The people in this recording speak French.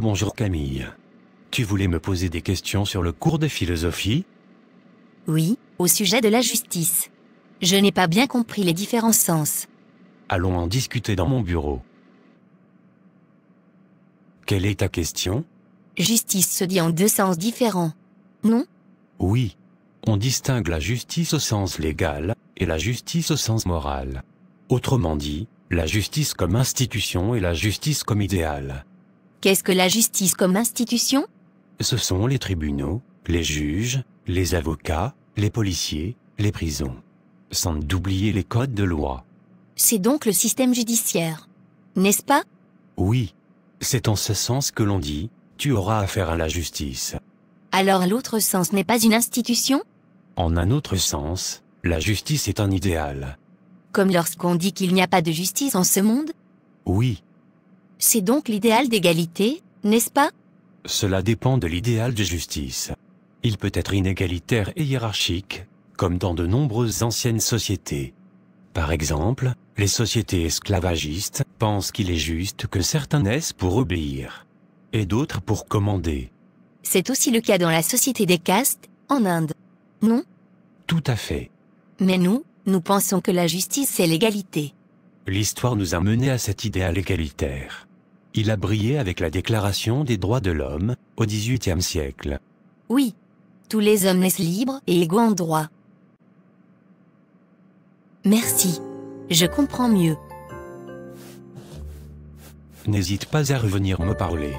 Bonjour Camille. Tu voulais me poser des questions sur le cours de philosophie Oui, au sujet de la justice. Je n'ai pas bien compris les différents sens. Allons en discuter dans mon bureau. Quelle est ta question Justice se dit en deux sens différents, non Oui. On distingue la justice au sens légal et la justice au sens moral. Autrement dit, la justice comme institution et la justice comme idéal. Qu'est-ce que la justice comme institution Ce sont les tribunaux, les juges, les avocats, les policiers, les prisons. Sans oublier les codes de loi. C'est donc le système judiciaire, n'est-ce pas Oui. C'est en ce sens que l'on dit ⁇ tu auras affaire à la justice ⁇ Alors l'autre sens n'est pas une institution En un autre sens, la justice est un idéal. Comme lorsqu'on dit qu'il n'y a pas de justice en ce monde Oui, c'est donc l'idéal d'égalité, n'est-ce pas Cela dépend de l'idéal de justice. Il peut être inégalitaire et hiérarchique, comme dans de nombreuses anciennes sociétés. Par exemple, les sociétés esclavagistes pensent qu'il est juste que certains naissent pour obéir et d'autres pour commander. C'est aussi le cas dans la société des castes, en Inde. Non Tout à fait. Mais nous, nous pensons que la justice c'est l'égalité. L'histoire nous a menés à cet idéal égalitaire. Il a brillé avec la Déclaration des droits de l'homme au XVIIIe siècle. Oui, tous les hommes naissent libres et égaux en droit. Merci, je comprends mieux. N'hésite pas à revenir me parler.